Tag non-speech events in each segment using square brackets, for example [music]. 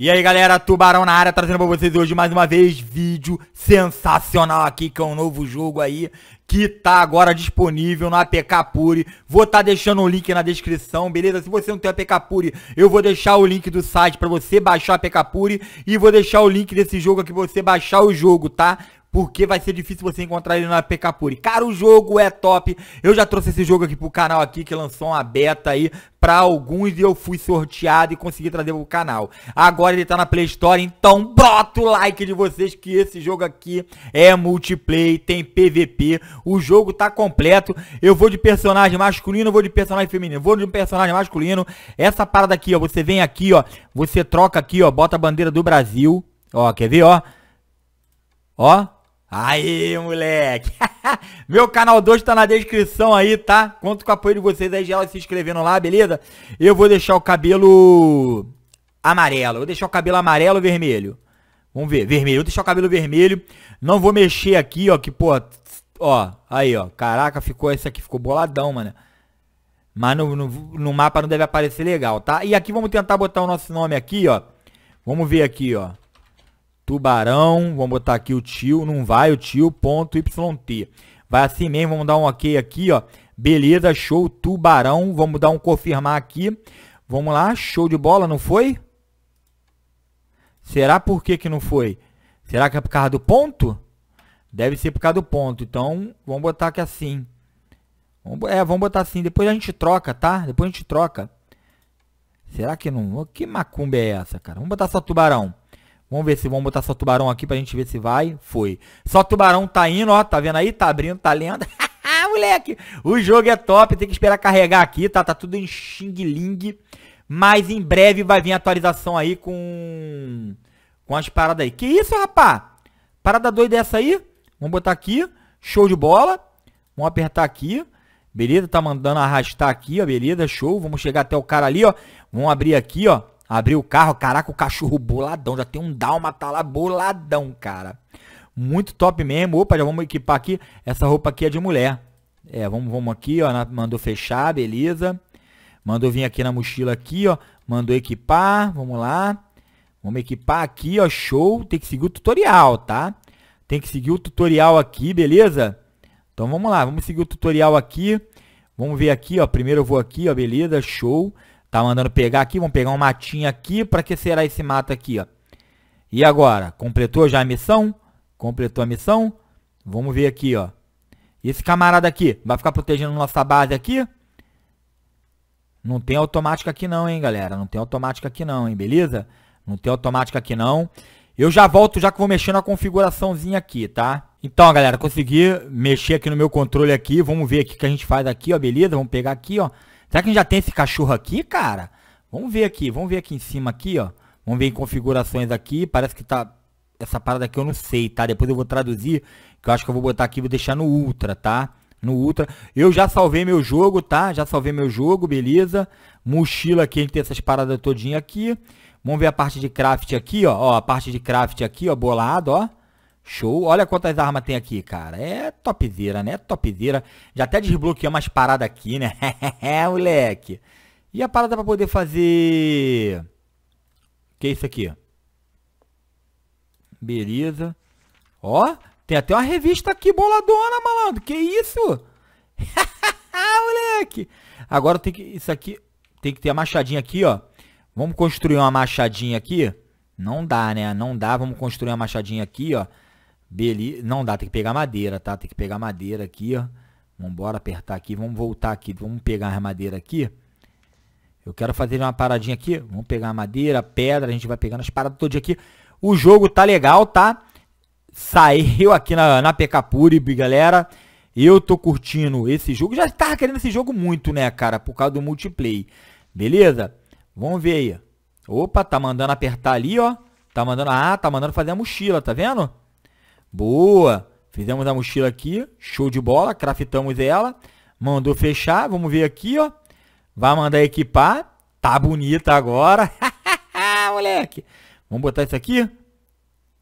E aí galera, Tubarão na área, trazendo pra vocês hoje mais uma vez vídeo sensacional aqui, que é um novo jogo aí, que tá agora disponível no APK Puri. Vou estar tá deixando o link na descrição, beleza? Se você não tem APK Puri, eu vou deixar o link do site pra você baixar o APK Puri e vou deixar o link desse jogo aqui pra você baixar o jogo, tá? porque vai ser difícil você encontrar ele na PK Puri. Cara, o jogo é top. Eu já trouxe esse jogo aqui pro canal aqui, que lançou uma beta aí para alguns e eu fui sorteado e consegui trazer pro canal. Agora ele tá na Play Store, então bota o like de vocês que esse jogo aqui é multiplayer, tem PVP, o jogo tá completo. Eu vou de personagem masculino, vou de personagem feminino, vou de um personagem masculino. Essa parada aqui, ó, você vem aqui, ó, você troca aqui, ó, bota a bandeira do Brasil. Ó, quer ver, ó? Ó, Aí, moleque! [laughs] Meu canal 2 tá na descrição aí, tá? Conto com o apoio de vocês aí, geral, se inscrevendo lá, beleza? Eu vou deixar o cabelo amarelo. Vou deixar o cabelo amarelo ou vermelho? Vamos ver, vermelho. Vou deixar o cabelo vermelho. Não vou mexer aqui, ó, que, pô... Ó, aí, ó. Caraca, ficou esse aqui, ficou boladão, mano. Mas no, no, no mapa não deve aparecer legal, tá? E aqui vamos tentar botar o nosso nome aqui, ó. Vamos ver aqui, ó. Tubarão, vamos botar aqui o tio, não vai o tio, ponto YT. Vai assim mesmo, vamos dar um ok aqui, ó. Beleza, show, tubarão, vamos dar um confirmar aqui. Vamos lá, show de bola, não foi? Será por que que não foi? Será que é por causa do ponto? Deve ser por causa do ponto, então vamos botar aqui assim. É, vamos botar assim, depois a gente troca, tá? Depois a gente troca. Será que não... Que macumba é essa, cara? Vamos botar só tubarão. Vamos ver se vamos botar só tubarão aqui pra gente ver se vai. Foi. Só tubarão tá indo, ó. Tá vendo aí? Tá abrindo, tá lendo. [laughs] moleque. O jogo é top. Tem que esperar carregar aqui, tá? Tá tudo em xing ling. Mas em breve vai vir atualização aí com... Com as paradas aí. Que isso, rapá? Parada doida é essa aí? Vamos botar aqui. Show de bola. Vamos apertar aqui. Beleza? Tá mandando arrastar aqui, ó. Beleza? Show. Vamos chegar até o cara ali, ó. Vamos abrir aqui, ó. Abriu o carro, caraca, o cachorro boladão. Já tem um dálmata tá lá boladão, cara. Muito top mesmo. Opa, já vamos equipar aqui. Essa roupa aqui é de mulher. É, vamos, vamos aqui, ó. Mandou fechar, beleza. Mandou vir aqui na mochila aqui, ó. Mandou equipar, vamos lá. Vamos equipar aqui, ó. Show. Tem que seguir o tutorial, tá? Tem que seguir o tutorial aqui, beleza? Então vamos lá, vamos seguir o tutorial aqui. Vamos ver aqui, ó. Primeiro eu vou aqui, ó. Beleza, show. Show. Tá mandando pegar aqui, vamos pegar um matinho aqui. Para que será esse mato aqui, ó? E agora? Completou já a missão? Completou a missão? Vamos ver aqui, ó. Esse camarada aqui vai ficar protegendo nossa base aqui? Não tem automática aqui não, hein, galera. Não tem automática aqui não, hein, beleza? Não tem automática aqui não. Eu já volto já que vou mexer na configuraçãozinha aqui, tá? Então, galera, consegui mexer aqui no meu controle aqui. Vamos ver aqui o que a gente faz aqui, ó, beleza? Vamos pegar aqui, ó. Será que a gente já tem esse cachorro aqui, cara? Vamos ver aqui, vamos ver aqui em cima aqui, ó. Vamos ver em configurações aqui, parece que tá... Essa parada aqui eu não sei, tá? Depois eu vou traduzir, que eu acho que eu vou botar aqui, vou deixar no Ultra, tá? No Ultra. Eu já salvei meu jogo, tá? Já salvei meu jogo, beleza? Mochila aqui, a gente tem essas paradas todinha aqui. Vamos ver a parte de craft aqui, ó. ó a parte de craft aqui, ó, bolado, ó. Show. Olha quantas armas tem aqui, cara. É topzera, né? Topzera. Já até desbloqueou umas paradas aqui, né? [laughs] É, moleque. E a parada pra poder fazer... Que é isso aqui? Beleza. Ó, tem até uma revista aqui boladona, malandro. Que isso? [laughs] moleque. Agora tem que... Isso aqui... Tem que ter a machadinha aqui, ó. Vamos construir uma machadinha aqui. Não dá, né? Não dá. Vamos construir uma machadinha aqui, ó. Beleza. Não dá, tem que pegar madeira, tá? Tem que pegar madeira aqui, ó. Vambora apertar aqui. Vamos voltar aqui. Vamos pegar a madeira aqui. Eu quero fazer uma paradinha aqui. Vamos pegar a madeira, a pedra. A gente vai pegando as paradas todo dia aqui. O jogo tá legal, tá? Saiu aqui na, na Pecapuri, galera. Eu tô curtindo esse jogo. Já tava querendo esse jogo muito, né, cara? Por causa do multiplayer. Beleza? Vamos ver aí. Opa, tá mandando apertar ali, ó. Tá mandando... Ah, tá mandando fazer a mochila, tá vendo? Boa. Fizemos a mochila aqui. Show de bola. Craftamos ela. Mandou fechar. Vamos ver aqui, ó. Vai mandar equipar. Tá bonita agora. [laughs] Moleque. Vamos botar isso aqui?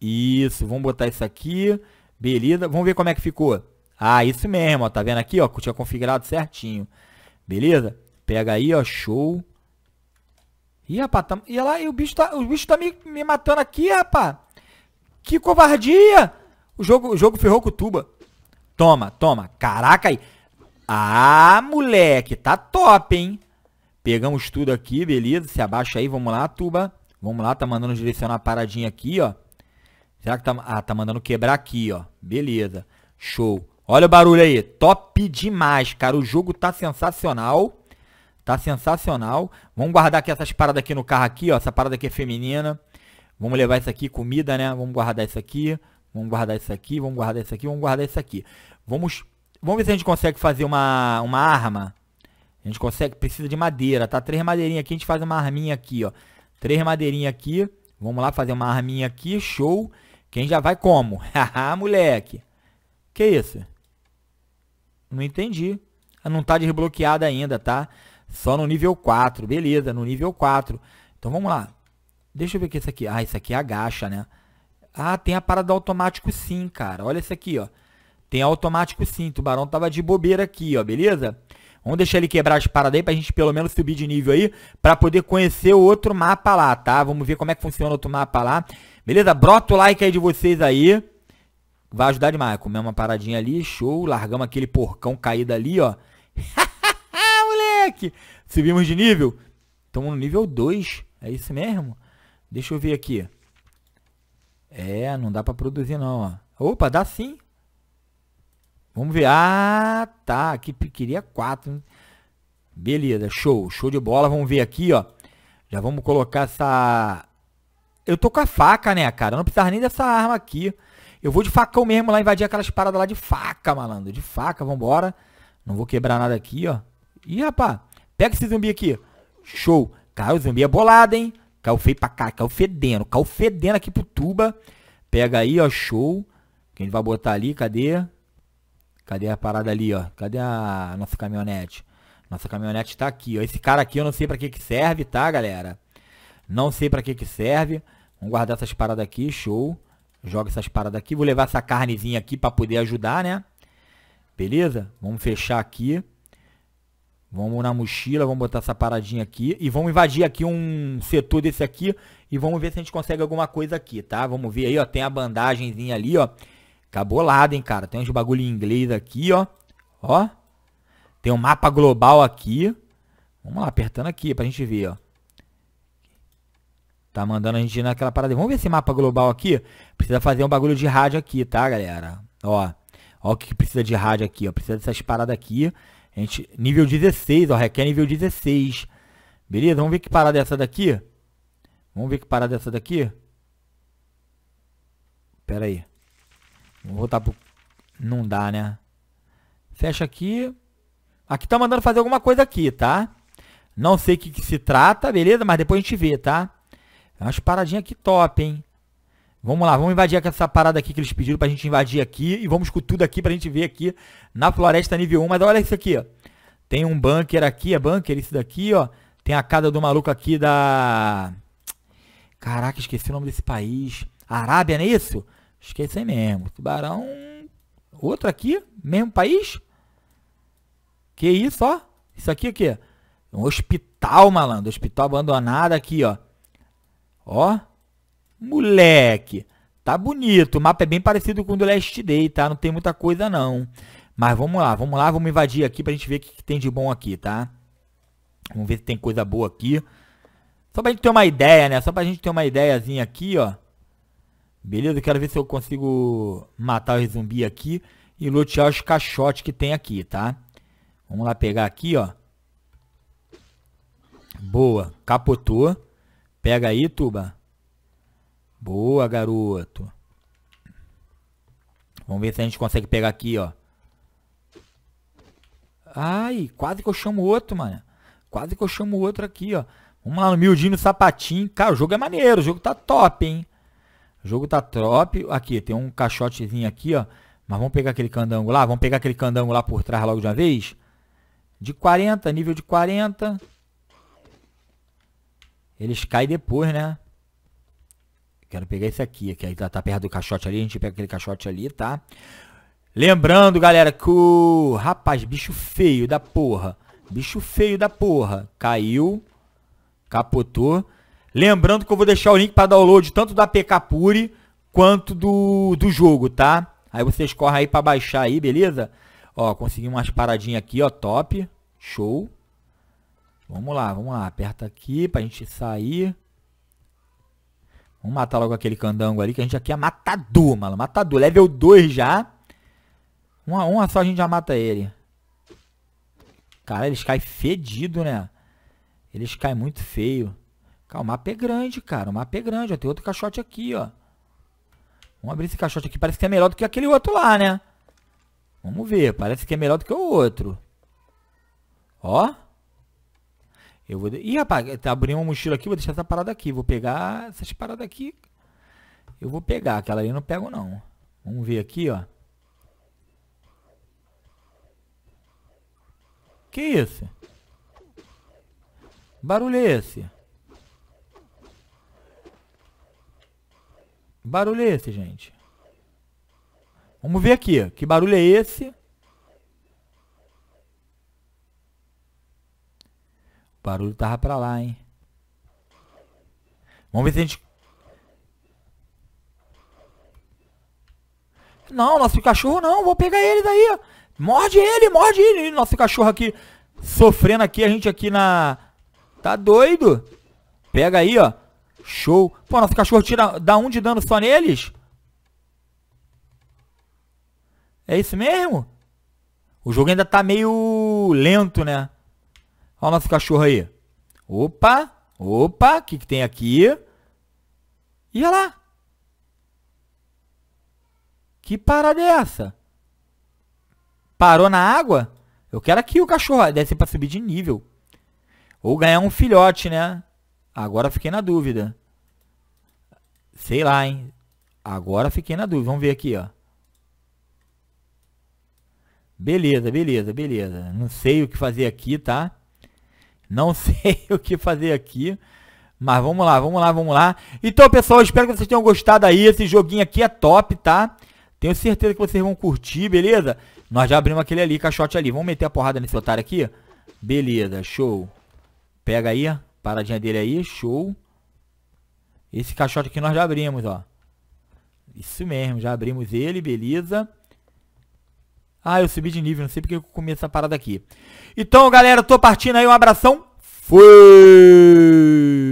Isso. Vamos botar isso aqui. Beleza. Vamos ver como é que ficou. Ah, isso mesmo, ó. Tá vendo aqui, ó? Tinha configurado certinho. Beleza? Pega aí, ó. Show. Ih, rapaz, tá... e lá, e o bicho tá, o bicho tá me, me matando aqui, rapaz. Que covardia! O jogo, o jogo ferrou com o tuba. Toma, toma. Caraca aí. Ah, moleque, tá top, hein? Pegamos tudo aqui, beleza. Se abaixa aí, vamos lá, tuba. Vamos lá, tá mandando direcionar a paradinha aqui, ó. Será que tá... Ah, tá mandando quebrar aqui, ó. Beleza. Show. Olha o barulho aí. Top demais, cara. O jogo tá sensacional. Tá sensacional. Vamos guardar aqui essas paradas aqui no carro aqui, ó. Essa parada aqui é feminina. Vamos levar isso aqui, comida, né? Vamos guardar isso aqui. Vamos guardar isso aqui, vamos guardar isso aqui, vamos guardar isso aqui. Vamos, vamos ver se a gente consegue fazer uma, uma arma. A gente consegue, precisa de madeira, tá? Três madeirinhas aqui, a gente faz uma arminha aqui, ó. Três madeirinhas aqui. Vamos lá fazer uma arminha aqui, show. Quem já vai como? [laughs] Haha, moleque. Que isso? Não entendi. Não tá desbloqueada ainda, tá? Só no nível 4, beleza, no nível 4. Então vamos lá. Deixa eu ver o que é isso aqui. Ah, isso aqui é agacha, né? Ah, tem a parada automático sim, cara. Olha isso aqui, ó. Tem automático sim. Tubarão tava de bobeira aqui, ó. Beleza? Vamos deixar ele quebrar as paradas aí pra gente pelo menos subir de nível aí. Pra poder conhecer o outro mapa lá, tá? Vamos ver como é que funciona o outro mapa lá. Beleza? Brota o like aí de vocês aí. Vai ajudar demais. Comer uma paradinha ali. Show. Largamos aquele porcão caído ali, ó. [laughs] moleque! Subimos de nível. Estamos no nível 2. É isso mesmo? Deixa eu ver aqui. É, não dá para produzir não, ó. Opa, dá sim. Vamos ver. Ah, tá. Aqui queria 4. Beleza, show. Show de bola. Vamos ver aqui, ó. Já vamos colocar essa... Eu tô com a faca, né, cara? Eu não precisava nem dessa arma aqui. Eu vou de facão mesmo lá invadir aquelas paradas lá de faca, malandro. De faca, vambora. Não vou quebrar nada aqui, ó. Ih, rapaz, Pega esse zumbi aqui. Show. Cara, o zumbi é bolado, hein? Caiu feio pra cá, caiu fedendo. Caiu fedendo aqui pro tuba. Pega aí, ó, show. Que a gente vai botar ali, cadê? Cadê a parada ali, ó? Cadê a nossa caminhonete? Nossa caminhonete tá aqui, ó. Esse cara aqui eu não sei pra que que serve, tá, galera? Não sei pra que que serve. Vamos guardar essas paradas aqui, show. Joga essas paradas aqui. Vou levar essa carnezinha aqui pra poder ajudar, né? Beleza? Vamos fechar aqui. Vamos na mochila, vamos botar essa paradinha aqui e vamos invadir aqui um setor desse aqui e vamos ver se a gente consegue alguma coisa aqui, tá? Vamos ver aí, ó, tem a bandagemzinha ali, ó. Cabolada, tá hein, cara? Tem uns bagulho em inglês aqui, ó. Ó. Tem um mapa global aqui. Vamos lá, apertando aqui pra gente ver, ó. Tá mandando a gente ir naquela parada. Vamos ver esse mapa global aqui. Precisa fazer um bagulho de rádio aqui, tá, galera? Ó. Ó o que precisa de rádio aqui, ó. Precisa dessas paradas aqui gente, nível 16, ó, requer nível 16. Beleza? Vamos ver que parada é essa daqui. Vamos ver que parada é essa daqui. Pera aí. vou voltar pro... Não dá, né? Fecha aqui. Aqui tá mandando fazer alguma coisa aqui, tá? Não sei o que, que se trata, beleza? Mas depois a gente vê, tá? É umas paradinhas aqui top, hein? Vamos lá, vamos invadir essa parada aqui que eles pediram pra gente invadir aqui. E vamos com tudo aqui pra gente ver aqui na floresta nível 1. Mas olha isso aqui, ó. Tem um bunker aqui, é bunker isso daqui, ó. Tem a casa do maluco aqui da... Caraca, esqueci o nome desse país. Arábia, não é isso? Esqueci mesmo. Tubarão... Outro aqui? Mesmo país? Que isso, ó. Isso aqui é o quê? Um hospital, malandro. Hospital abandonado aqui, ó. Ó. Moleque, tá bonito. O mapa é bem parecido com o do Last Day, tá? Não tem muita coisa, não. Mas vamos lá, vamos lá, vamos invadir aqui pra gente ver o que, que tem de bom aqui, tá? Vamos ver se tem coisa boa aqui. Só pra gente ter uma ideia, né? Só pra gente ter uma ideiazinha aqui, ó. Beleza? Eu quero ver se eu consigo matar os zumbi aqui e lotear os caixotes que tem aqui, tá? Vamos lá pegar aqui, ó. Boa. Capotou. Pega aí, Tuba. Boa, garoto. Vamos ver se a gente consegue pegar aqui, ó. Ai, quase que eu chamo outro, mano. Quase que eu chamo outro aqui, ó. Vamos lá no miudinho, no sapatinho. Cara, o jogo é maneiro, o jogo tá top, hein. O jogo tá top. Aqui, tem um caixotezinho aqui, ó. Mas vamos pegar aquele candango lá. Vamos pegar aquele candango lá por trás logo de uma vez. De 40, nível de 40. Eles caem depois, né? Quero pegar esse aqui, que aí tá, tá perto do caixote ali, a gente pega aquele caixote ali, tá? Lembrando, galera, que o... Rapaz, bicho feio da porra. Bicho feio da porra. Caiu. Capotou. Lembrando que eu vou deixar o link para download tanto da PK Puri quanto do, do jogo, tá? Aí vocês correm aí para baixar aí, beleza? Ó, consegui umas paradinhas aqui, ó, top. Show. Vamos lá, vamos lá. Aperta aqui pra gente sair. Vamos matar logo aquele candango ali, que a gente aqui é matador, mano. Matador. Level 2 já. Uma, uma só a gente já mata ele. Cara, eles caem fedido, né? Eles caem muito feio. Cara, o mapa é grande, cara. O mapa é grande. Ó, tem outro caixote aqui, ó. Vamos abrir esse caixote aqui. Parece que é melhor do que aquele outro lá, né? Vamos ver. Parece que é melhor do que o outro. Ó. Eu vou. Ih, rapaz, tá abri uma mochila aqui, vou deixar essa parada aqui. Vou pegar essas paradas aqui. Eu vou pegar, aquela ali eu não pego não. Vamos ver aqui, ó. Que isso? Barulho é esse? Barulho é esse, gente? Vamos ver aqui. Que barulho é esse? O barulho tava pra lá, hein? Vamos ver se a gente... Não, nosso cachorro não. Vou pegar ele daí, ó. Morde ele, morde ele. Nosso cachorro aqui sofrendo aqui. A gente aqui na... Tá doido. Pega aí, ó. Show. Pô, nosso cachorro tira, dá um de dano só neles? É isso mesmo? O jogo ainda tá meio lento, né? Olha o nosso cachorro aí. Opa, opa, o que, que tem aqui? E olha lá. Que parada é essa? Parou na água? Eu quero aqui o cachorro. Deve ser para subir de nível. Ou ganhar um filhote, né? Agora fiquei na dúvida. Sei lá, hein? Agora fiquei na dúvida. Vamos ver aqui, ó. Beleza, beleza, beleza. Não sei o que fazer aqui, tá? Não [laughs] sei o que fazer aqui. Mas vamos lá, vamos lá, vamos lá. Então, pessoal, espero que vocês tenham gostado aí. Esse joguinho aqui é top, tá? Tenho certeza que vocês vão curtir, beleza? Nós já abrimos aquele ali, caixote ali. Vamos meter a porrada nesse otário aqui? Beleza, show. Pega aí, paradinha dele aí, show. Esse caixote aqui nós já abrimos, ó. Isso mesmo, já abrimos ele, beleza. Ah, eu subi de nível, não sei porque eu comi essa parada aqui. Então, galera, eu tô partindo aí, um abração. Fui!